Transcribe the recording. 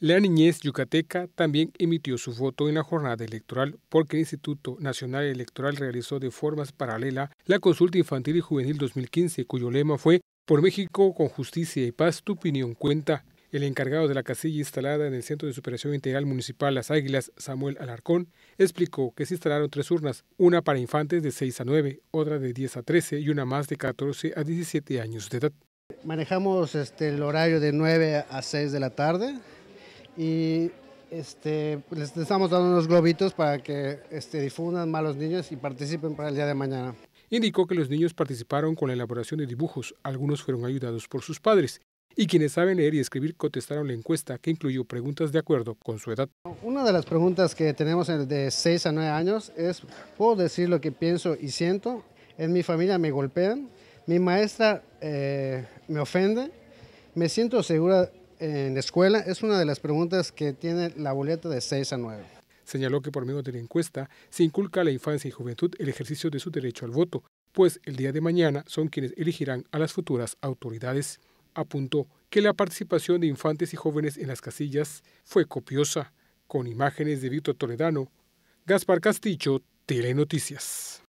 La niñez yucateca también emitió su voto en la jornada electoral porque el Instituto Nacional Electoral realizó de formas paralela la consulta infantil y juvenil 2015, cuyo lema fue Por México con justicia y paz, tu opinión cuenta. El encargado de la casilla instalada en el Centro de Superación Integral Municipal Las Águilas, Samuel Alarcón, explicó que se instalaron tres urnas, una para infantes de 6 a 9, otra de 10 a 13 y una más de 14 a 17 años de edad. Manejamos este, el horario de 9 a 6 de la tarde, y este, les estamos dando unos globitos para que este, difundan malos los niños y participen para el día de mañana. Indicó que los niños participaron con la elaboración de dibujos, algunos fueron ayudados por sus padres y quienes saben leer y escribir contestaron la encuesta que incluyó preguntas de acuerdo con su edad. Una de las preguntas que tenemos de 6 a 9 años es, ¿puedo decir lo que pienso y siento? En mi familia me golpean, mi maestra eh, me ofende, me siento segura en la escuela es una de las preguntas que tiene la boleta de 6 a 9. Señaló que por medio de la encuesta se inculca a la infancia y juventud el ejercicio de su derecho al voto, pues el día de mañana son quienes elegirán a las futuras autoridades. Apuntó que la participación de infantes y jóvenes en las casillas fue copiosa, con imágenes de Víctor Toledano. Gaspar Castillo, Telenoticias.